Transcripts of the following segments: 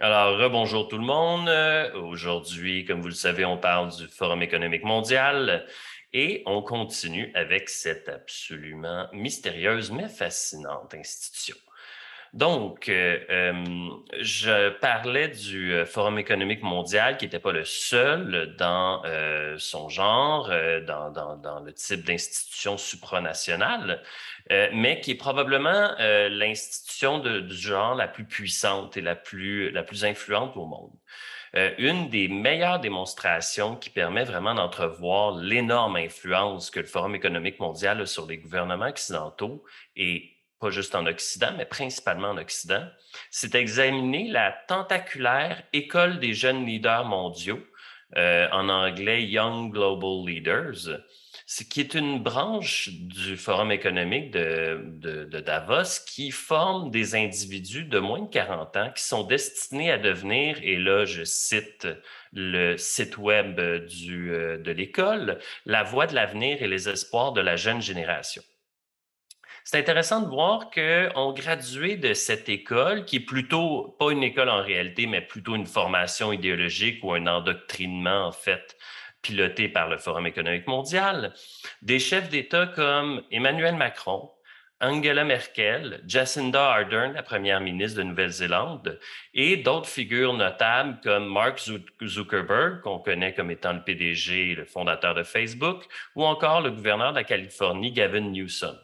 Alors, rebonjour tout le monde. Aujourd'hui, comme vous le savez, on parle du Forum économique mondial et on continue avec cette absolument mystérieuse mais fascinante institution. Donc, euh, euh, je parlais du euh, Forum économique mondial qui n'était pas le seul dans son genre, dans, le type d'institution supranationale, mais qui est probablement l'institution du genre la plus puissante et la plus, la plus influente au monde. une des meilleures démonstrations qui permet vraiment d'entrevoir l'énorme influence que le Forum économique mondial a sur les gouvernements occidentaux et pas juste en Occident, mais principalement en Occident, c'est examiner la tentaculaire École des jeunes leaders mondiaux, euh, en anglais Young Global Leaders, ce qui est une branche du Forum économique de, Davos qui forme des individus de moins de 40 ans qui sont destinés à devenir, et là je cite le site web euh, de l'école, la voix de l'avenir et les espoirs de la jeune génération c'est intéressant de voir qu'on graduait de cette école, qui est plutôt pas une école en réalité, mais plutôt une formation idéologique ou un endoctrinement, en fait, piloté par le Forum économique mondial, des chefs d'État comme Emmanuel Macron, Angela Merkel, Jacinda Ardern, la première ministre de Nouvelle-Zélande, et d'autres figures notables comme Mark Zuckerberg, qu'on connaît comme étant le PDG le fondateur de Facebook, ou encore le gouverneur de la Californie, Gavin Newsom.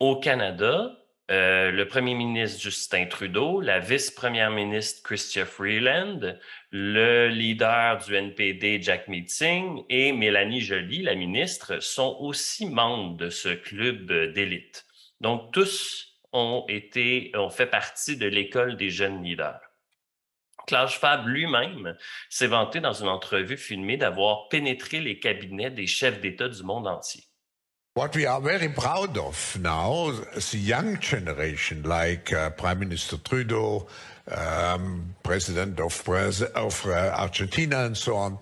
Au Canada, euh, le premier ministre Justin Trudeau, la vice-première ministre Chrystia Freeland, le leader du NPD Jack Meeting et Mélanie Joly, la ministre, sont aussi membres de ce club d'élite. Donc tous ont été, ont fait partie de l'école des jeunes leaders. Klaus Fab lui-même s'est vanté dans une entrevue filmée d'avoir pénétré les cabinets des chefs d'État du monde entier. What we are very proud of now, the young generation, like uh, Prime Minister Trudeau, um, President of, Pres of uh, Argentina, and so on,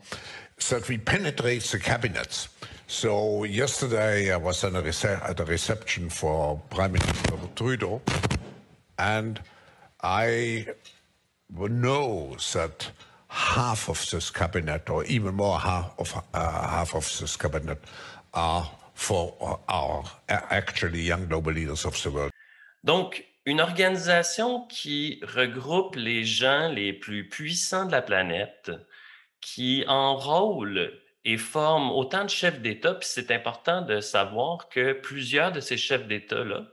that we penetrate the cabinets. So yesterday I was at a, reception for Prime Minister Trudeau, and I know that half of this cabinet, or even more half of uh, half of this cabinet, are for our actually young global leaders of the world. Donc, une organisation qui regroupe les gens les plus puissants de la planète, qui enrôle et forme autant de chefs d'État, puis c'est important de savoir que plusieurs de ces chefs d'État-là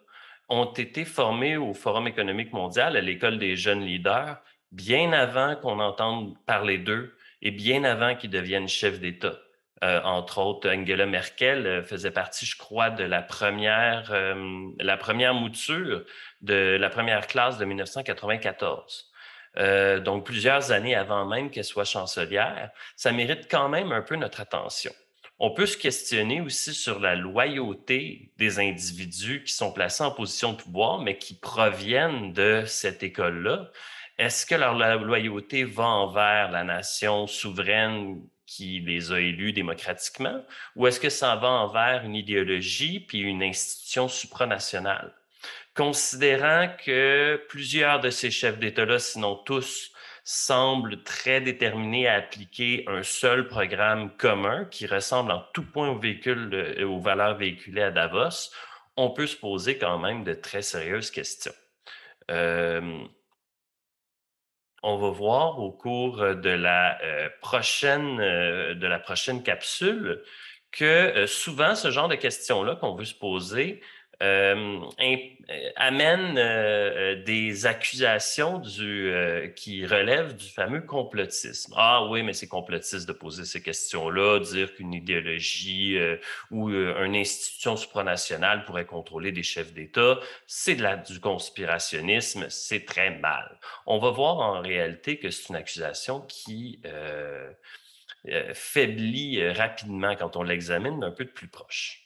ont été formés au Forum économique mondial, à l'école des jeunes leaders, bien avant qu'on entende parler d'eux et bien avant qu'ils deviennent chefs d'État. Euh, entre autres, Angela Merkel euh, faisait partie, je crois, de la première, euh, la première mouture de la première classe de 1994. donc, plusieurs années avant même qu'elle soit chancelière, ça mérite quand même un peu notre attention. On peut se questionner aussi sur la loyauté des individus qui sont placés en position de pouvoir, mais qui proviennent de cette école-là. Est-ce que leur loyauté va envers la nation souveraine qui les a élus démocratiquement, ou est-ce que ça va envers une idéologie puis une institution supranationale? Considérant que plusieurs de ces chefs d'État-là, sinon tous, semblent très déterminés à appliquer un seul programme commun qui ressemble en tout point euh, aux, valeurs véhiculées à Davos, on peut se poser quand même de très sérieuses questions. Euh, on va voir au cours euh, de la, euh, prochaine, euh, de la prochaine capsule que souvent ce genre de questions-là qu'on veut se poser euh, euh, amène euh, des accusations qui relèvent du fameux complotisme. Ah oui, mais c'est complotiste de poser ces questions-là, dire qu'une idéologie ou une institution supranationale pourrait contrôler des chefs d'État, c'est du conspirationnisme, c'est très mal. On va voir en réalité que c'est une accusation qui... faiblit rapidement quand on l'examine d'un peu de plus proche.